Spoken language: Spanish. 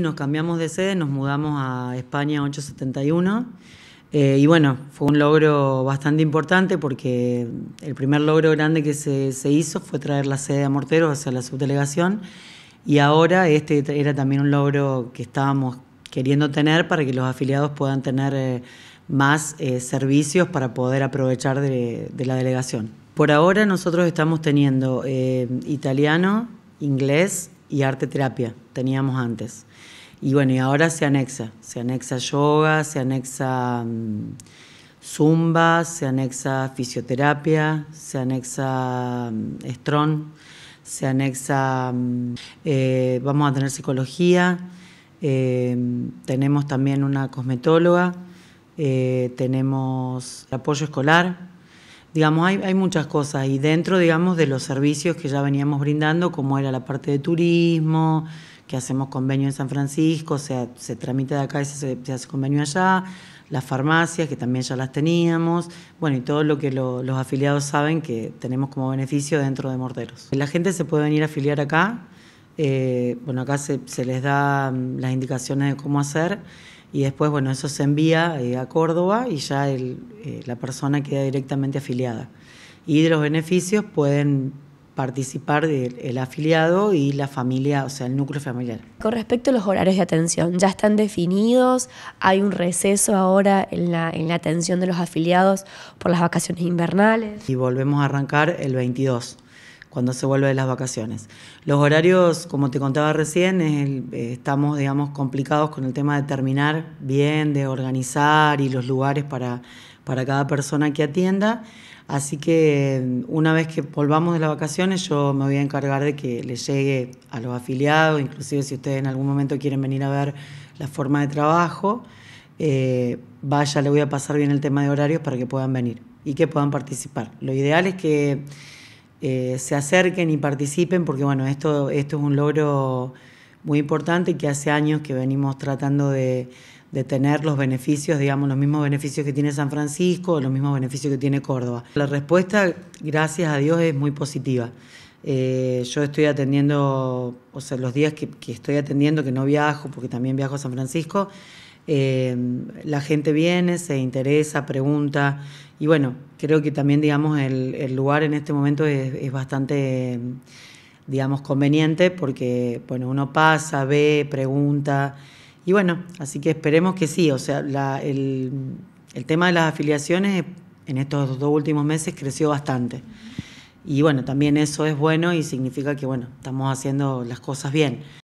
Nos cambiamos de sede, nos mudamos a España 871 eh, y bueno, fue un logro bastante importante porque el primer logro grande que se, se hizo fue traer la sede a Morteros hacia la subdelegación y ahora este era también un logro que estábamos queriendo tener para que los afiliados puedan tener eh, más eh, servicios para poder aprovechar de, de, la delegación. Por ahora nosotros estamos teniendo italiano, inglés, y arte terapia teníamos antes. Y bueno, y ahora se anexa, se anexa yoga, se anexa mm, zumba, se anexa fisioterapia, se anexa mm, se anexa, mm, eh, vamos a tener psicología, eh, tenemos también una cosmetóloga, eh, tenemos apoyo escolar, Digamos, hay, hay muchas cosas y dentro, digamos, de los servicios que ya veníamos brindando, como era la parte de turismo, que hacemos convenio en San Francisco, o sea, se tramita de acá y se, hace convenio allá, las farmacias, que también ya las teníamos, bueno, y todo lo que los afiliados saben que tenemos como beneficio dentro de Morteros. La gente se puede venir a afiliar acá, eh, bueno, acá se, se les da mm, las indicaciones de cómo hacer y después, bueno, eso se envía eh, a Córdoba y ya eh, la persona queda directamente afiliada. Y de los beneficios pueden participar el, afiliado y la familia, o sea, el núcleo familiar. Con respecto a los horarios de atención, ¿ya están definidos? ¿Hay un receso ahora en la atención de los afiliados por las vacaciones invernales? Y volvemos a arrancar el 22 cuando se vuelve de las vacaciones. Los horarios, como te contaba recién, eh, estamos, digamos, complicados con el tema de terminar bien, de organizar y los lugares para, para cada persona que atienda. Así que una vez que volvamos de las vacaciones, yo me voy a encargar de que le llegue a los afiliados, inclusive si ustedes en algún momento quieren venir a ver la forma de trabajo, eh, vaya, le voy a pasar bien el tema de horarios para que puedan venir y que puedan participar. Lo ideal es que eh, se acerquen y participen, porque bueno, esto, esto es un logro muy importante que hace años que venimos tratando de, tener los beneficios, digamos, los mismos beneficios que tiene San Francisco, los mismos beneficios que tiene Córdoba. La respuesta, gracias a Dios, es muy positiva. Eh, yo estoy atendiendo, o sea, los días que, que, estoy atendiendo, que no viajo, porque también viajo a San Francisco, eh, la gente viene, se interesa, pregunta y bueno, creo que también, digamos, el, lugar en este momento es, bastante, digamos, conveniente porque, bueno, uno pasa, ve, pregunta y bueno, así que esperemos que sí, o sea, el, el tema de las afiliaciones en estos dos últimos meses creció bastante. Y bueno, también eso es bueno y significa que, bueno, estamos haciendo las cosas bien.